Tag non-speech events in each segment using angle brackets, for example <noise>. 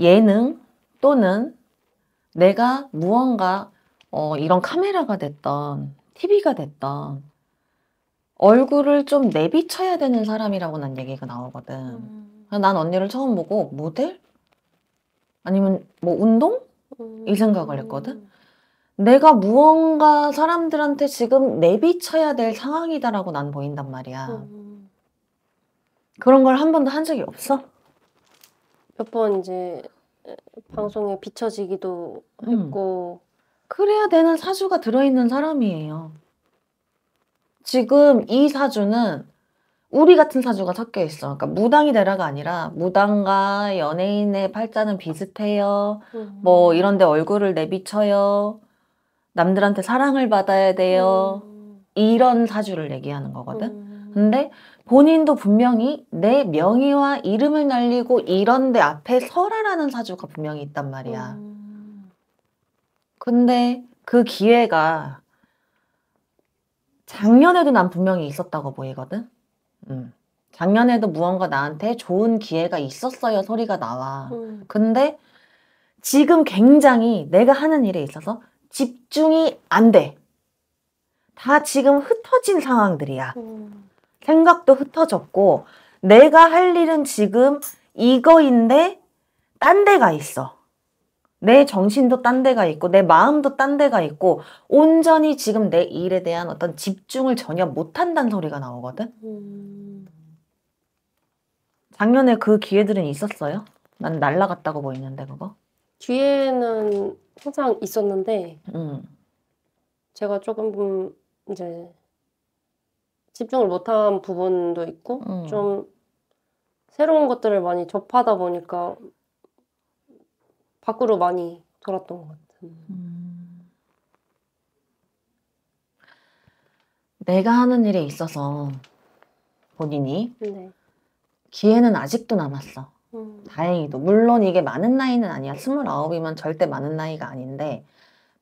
예능 또는 내가 무언가 어, 이런 카메라가 됐던 TV가 됐던 얼굴을 좀 내비쳐야 되는 사람이라고 난 얘기가 나오거든. 음. 난 언니를 처음 보고 모델? 아니면 뭐 운동? 음. 이 생각을 했거든. 내가 무언가 사람들한테 지금 내비쳐야 될 상황이다라고 난 보인단 말이야. 음. 그런 걸 한 번도 한 적이 없어? 몇번 이제 방송에 비춰지기도 음. 했고 그래야 되는 사주가 들어있는 사람이에요. 지금 이 사주는 우리 같은 사주가 섞여 있어. 그러니까 무당이 되라가 아니라 무당과 연예인의 팔자는 비슷해요. 뭐 음. 뭐 이런데 얼굴을 내비쳐요. 남들한테 사랑을 받아야 돼요. 음. 이런 사주를 얘기하는 거거든. 음. 근데 본인도 분명히 내 명의와 이름을 날리고 이런데 앞에 설화라는 사주가 분명히 있단 말이야. 근데 그 기회가 작년에도 난 분명히 있었다고 보이거든? 작년에도 무언가 나한테 좋은 기회가 있었어요 소리가 나와. 음. 근데 지금 굉장히 내가 하는 일에 있어서 집중이 안 돼. 다 지금 흩어진 상황들이야. 음. 생각도 흩어졌고 내가 할 일은 지금 이거인데 딴 데가 있어. 내 정신도 딴 데가 있고 내 마음도 딴 데가 있고 온전히 지금 내 일에 대한 어떤 집중을 전혀 못한다는 소리가 나오거든. 음. 작년에 그 기회들은 있었어요? 난 날라갔다고 보이는데 그거? 기회는 항상 있었는데 음. 제가 조금 이제 집중을 못한 부분도 있고 음. 좀 새로운 것들을 많이 접하다 보니까 밖으로 많이 돌았던 것 같은. 음. 내가 하는 일에 있어서 본인이 네. 기회는 아직도 남았어. 음. 다행히도 물론 이게 많은 나이는 아니야. 스물아홉이면 절대 많은 나이가 아닌데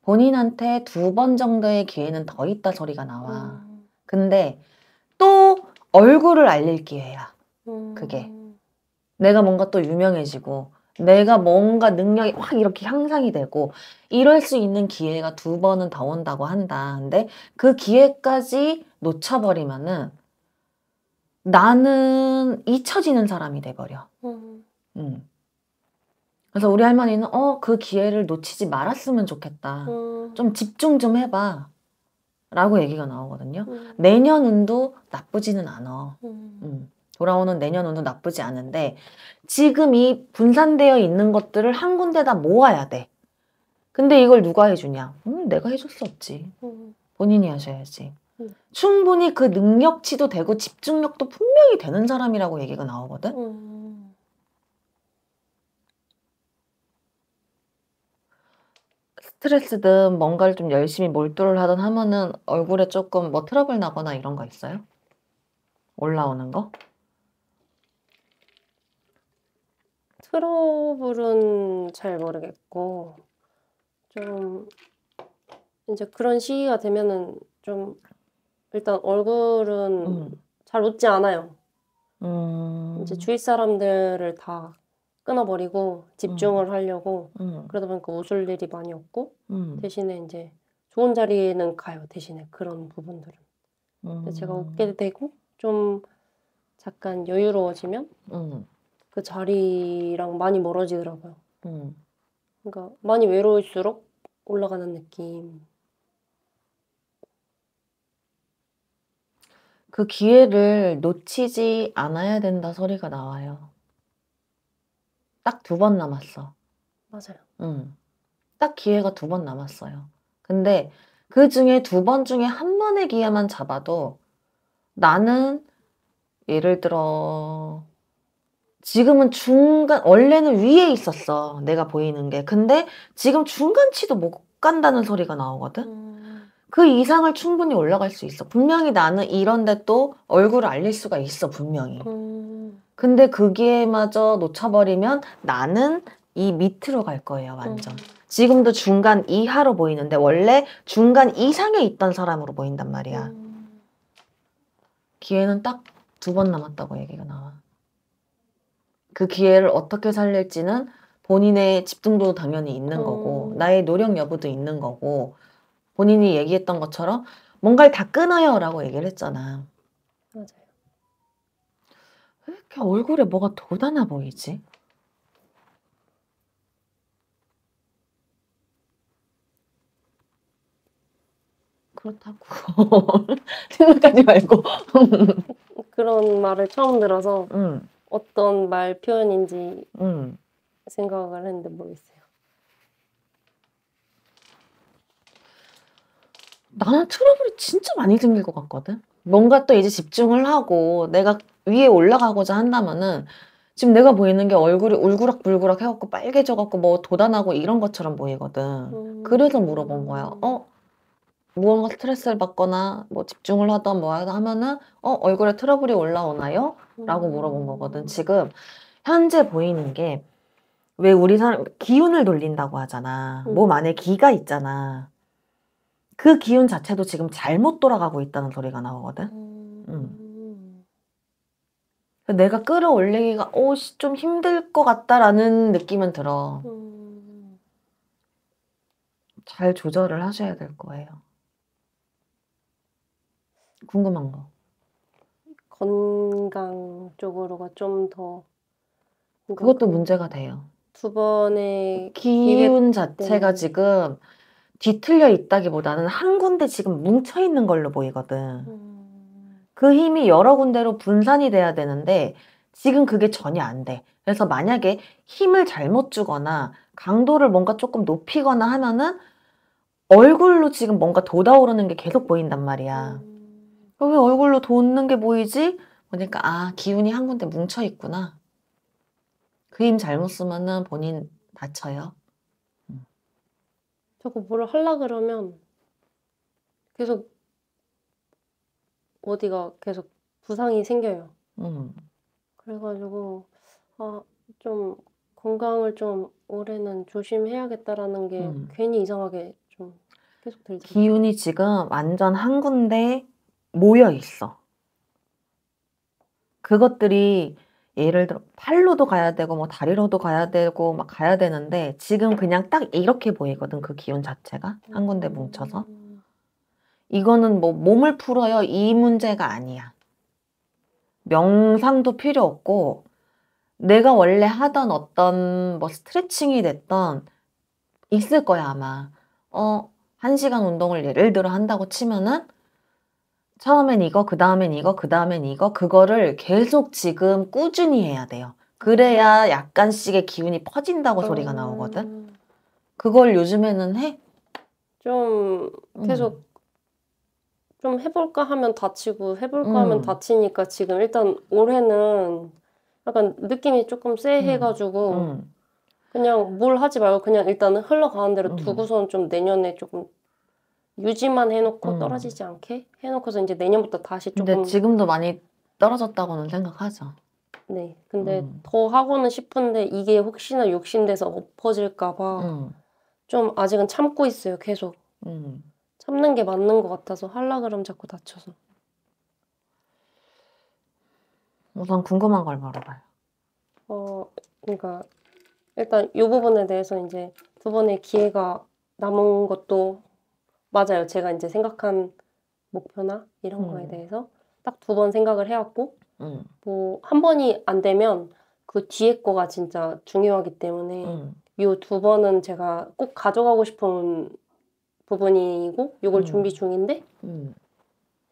본인한테 두 번 정도의 기회는 더 있다 소리가 나와. 음. 근데 또 얼굴을 알릴 기회야. 음. 그게. 내가 뭔가 또 유명해지고, 내가 뭔가 능력이 확 이렇게 향상이 되고, 이럴 수 있는 기회가 두 번은 더 온다고 한다. 근데 그 기회까지 놓쳐버리면은 나는 잊혀지는 사람이 돼버려. 음. 음. 그래서 우리 할머니는 어, 그 기회를 놓치지 말았으면 좋겠다. 음. 좀 집중 좀 해봐. 라고 얘기가 나오거든요. 음. 내년 운도 나쁘지는 않아. 음. 음. 돌아오는 내년 운도 나쁘지 않은데 지금 이 분산되어 있는 것들을 한 군데다 모아야 돼. 근데 이걸 누가 해주냐? 음, 내가 해줄 수 없지. 음. 본인이 하셔야지. 음. 충분히 그 능력치도 되고 집중력도 분명히 되는 사람이라고 얘기가 나오거든. 음. 스트레스든 뭔가를 좀 열심히 몰두를 하든 하면은 얼굴에 조금 뭐 트러블 나거나 이런 거 있어요? 올라오는 거? 트러블은 잘 모르겠고 좀이제 그런 시기가 되면은 좀 일단 얼굴은 음. 잘 웃지 않아요. 음. 인제 주위 사람들을 다 끊어버리고 집중을 음. 하려고 음. 그러다 보니까 웃을 일이 많이 없고 음. 대신에 이제 좋은 자리에는 가요 대신에 그런 부분들은 음. 제가 웃게 되고 좀 잠깐 여유로워지면 음. 그 자리랑 많이 멀어지더라고요 음. 그러니까 많이 외로울수록 올라가는 느낌 그 기회를 놓치지 않아야 된다 소리가 나와요 딱두번 남았어. 맞아요. 음. 딱 기회가 두 번 남았어요. 근데 그 중에 두 번 중에 한 번의 기회만 잡아도 나는 예를 들어 지금은 중간 원래는 위에 있었어 내가 보이는 게 근데 지금 중간치도 못 간다는 소리가 나오거든 음. 그 이상을 충분히 올라갈 수 있어 분명히 나는 이런데 또 얼굴을 알릴 수가 있어 분명히 음. 근데 그기에마저 놓쳐버리면 나는 이 밑으로 갈 거예요, 완전. 음. 지금도 중간 이하로 보이는데 원래 중간 이상에 있던 사람으로 보인단 말이야. 음. 기회는 딱 두 번 남았다고 얘기가 나와. 그 기회를 어떻게 살릴지는 본인의 집중도 당연히 있는 음. 거고 나의 노력 여부도 있는 거고 본인이 얘기했던 것처럼 뭔가를 다 끊어요라고 얘기를 했잖아. 맞아요. 왜 이렇게 얼굴에 뭐가 돋아나 보이지? 그렇다고 <laughs> 생각하지 말고 그런 말을 처음 들어서 음. 어떤 말 표현인지 음. 생각을 했는데 모르겠어요. 나는 트러블이 진짜 많이 생길 것 같거든. 뭔가 또 이제 집중을 하고 내가 위에 올라가고자 한다면은 지금 내가 보이는 게 얼굴이 울그락불그락 해갖고 빨개져갖고 뭐 도단하고 이런 것처럼 보이거든. 음. 그래서 물어본 거야. 어? 무언가 스트레스를 받거나 뭐 집중을 하던 뭐 하면은 어 얼굴에 트러블이 올라오나요? 라고 물어본 거거든. 지금 현재 보이는 게 왜 우리 사람 기운을 돌린다고 하잖아. 음. 몸 안에 기가 있잖아. 그 기운 자체도 지금 잘못 돌아가고 있다는 소리가 나오거든. 음. 음. 내가 끌어올리기가 오씨 좀 힘들 것 같다라는 느낌은 들어. 음. 잘 조절을 하셔야 될 거예요. 궁금한 거. 건강 쪽으로가 좀 더. 그것도 그 문제가 돼요. 두 번의 기운 자체가 때 지금 뒤틀려 있다기보다는 한 군데 지금 뭉쳐 있는 걸로 보이거든. 음... 그 힘이 여러 군데로 분산이 돼야 되는데 지금 그게 전혀 안 돼. 그래서 만약에 힘을 잘못 주거나 강도를 뭔가 조금 높이거나 하면은 얼굴로 지금 뭔가 돋아오르는 게 계속 보인단 말이야. 음. 왜 얼굴로 돋는 게 보이지? 그러니까아 기운이 한 군데 뭉쳐 있구나. 그 힘 잘못 쓰면은 본인 다쳐요. 음. 자꾸 뭐를 하려 그러면 계속 어디가 계속 부상이 생겨요. 음. 그래가지고 아, 좀 건강을 좀 올해는 조심해야겠다라는 게 음. 괜히 이상하게 좀 계속 들죠. 기운이 지금 완전 한 군데 모여 있어. 그것들이 예를 들어 팔로도 가야 되고 뭐 다리로도 가야 되고 막 가야 되는데 지금 그냥 딱 이렇게 보이거든 그 기운 자체가 한 군데 뭉쳐서. 음. 이거는 뭐 몸을 풀어요. 이 문제가 아니야. 명상도 필요 없고 내가 원래 하던 어떤 뭐 스트레칭이 됐던 있을 거야 아마. 어, 한 시간 운동을 예를 들어 한다고 치면은 처음엔 이거, 그 다음엔 이거, 그 다음엔 이거, 그거를 계속 지금 꾸준히 해야 돼요. 그래야 약간씩의 기운이 퍼진다고 음... 소리가 나오거든. 음. 그걸 요즘에는 해. 좀 계속 음. 좀 해볼까 하면 다치고 해볼까 음. 하면 다치니까 지금 일단 올해는 약간 느낌이 조금 쎄해가지고 음. 음. 그냥 뭘 하지 말고 그냥 일단은 흘러가는 대로 음. 두고선 좀 내년에 조금 유지만 해놓고 음. 떨어지지 않게 해놓고서 이제 내년부터 다시 조금 근데 지금도 많이 떨어졌다고는 생각하죠. 네, 근데 음. 더 하고는 싶은데 이게 혹시나 욕심돼서 엎어질까봐 좀 아직은 참고 있어요, 계속. 음. 참는 게 맞는 것 같아서 할라 그럼 자꾸 다쳐서. 우선 궁금한 걸 물어봐요. 어, 그러니까 일단 이 부분에 대해서 이제 두 번의 기회가 남은 것도 맞아요. 제가 이제 생각한 목표나 이런 음. 거에 대해서 딱 두 번 생각을 해왔고, 음. 뭐한 번이 안 되면 그 뒤에 거가 진짜 중요하기 때문에 이두 음. 번은 제가 꼭 가져가고 싶은 부분이고 이걸 음. 준비 중인데 음.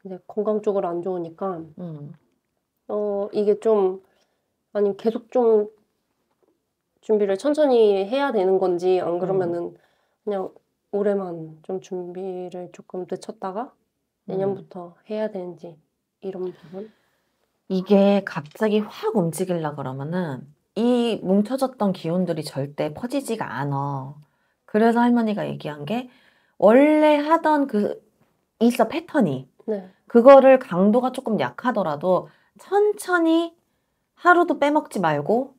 이제 건강 쪽으로 안 좋으니까 음. 어 이게 좀 아니 계속 좀 준비를 천천히 해야 되는 건지 안 그러면은 음. 그냥 올해만 좀 준비를 조금 늦췄다가 내년부터 음. 해야 되는지 이런 부분 이게 갑자기 확 움직일라 그러면은 이 뭉쳐졌던 기운들이 절대 퍼지지가 않아 그래서 할머니가 얘기한 게 원래 하던 그 있어 패턴이 네. 그거를 강도가 조금 약하더라도 천천히 하루도 빼먹지 말고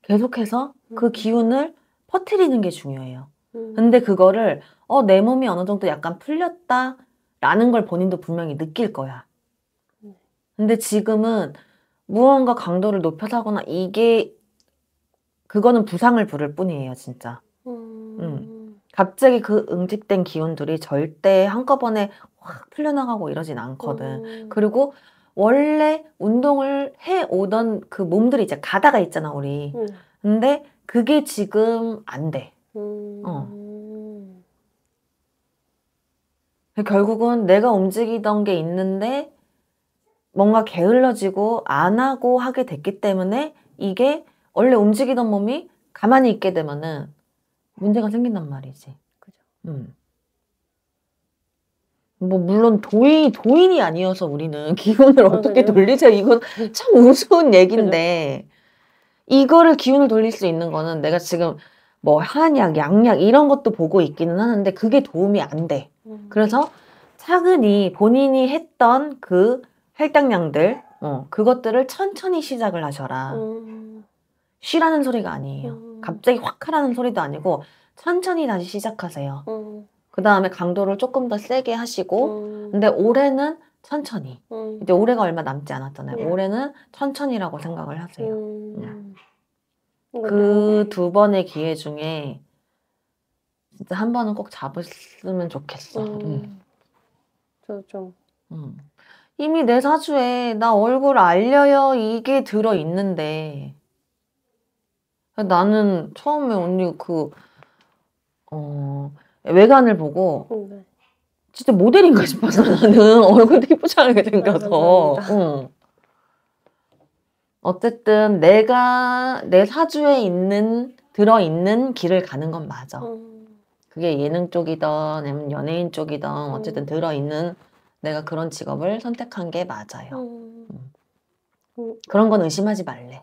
계속해서 그 음. 기운을 퍼트리는 게 중요해요. 음. 근데 그거를 어내 몸이 어느 정도 약간 풀렸다 라는 걸 본인도 분명히 느낄 거야. 네. 근데 지금은 무언가 강도를 높여서 하거나 이게 그거는 부상을 부를 뿐이에요, 진짜. 음. 음. 갑자기 그 응집된 기운들이 절대 한꺼번에 확 풀려나가고 이러진 않거든. 음. 그리고 원래 운동을 해 오던 그 몸들이 이제 가다가 있잖아, 우리. 음. 근데 그게 지금 안 돼. 음. 어. 결국은 내가 움직이던 게 있는데 뭔가 게을러지고 안 하고 하게 됐기 때문에 이게 원래 움직이던 몸이 가만히 있게 되면은 문제가 생긴단 말이지. 그죠. 음. 뭐 물론 도인 도인이 아니어서 우리는 <laughs> 기운을 어떻게 돌리자 이건 네. 참 우스운 얘기인데 이거를 기운을 돌릴 수 있는 거는 내가 지금 뭐 한약, 양약 이런 것도 보고 있기는 하는데 그게 도움이 안 돼. 음. 그래서 차근히 본인이 했던 그 할당량들 어, 그것들을 천천히 시작을 하셔라. 음. 쉬라는 소리가 아니에요. 음. 갑자기 확 하라는 소리도 아니고 천천히 다시 시작하세요. 음. 어. 그 다음에 강도를 조금 더 세게 하시고, 음. 근데 올해는 천천히. 음. 이제 올해가 얼마 남지 않았잖아요. 네. 올해는 천천히라고 생각을 하세요. 네. 그두 네. 번의 기회 중에 진짜 한 번은 꼭 잡았으면 좋겠어. 저 좀. 이미 내 사주에 나 얼굴 알려요 이게 들어 있는데 나는 처음에 언니 그, 어, 외관을 보고 어, 네. 진짜 모델인가 싶어서 나는 <laughs> 얼굴도 이쁘지 않게 생겨서. 응. 어쨌든 내가 내 사주에 있는 들어 있는 길을 가는 건 맞아. 음. 그게 예능 쪽이든 아니면 연예인 쪽이든 어. 어쨌든 들어 있는 내가 그런 직업을 선택한 게 맞아요. 음. 그런 건 의심하지 말래.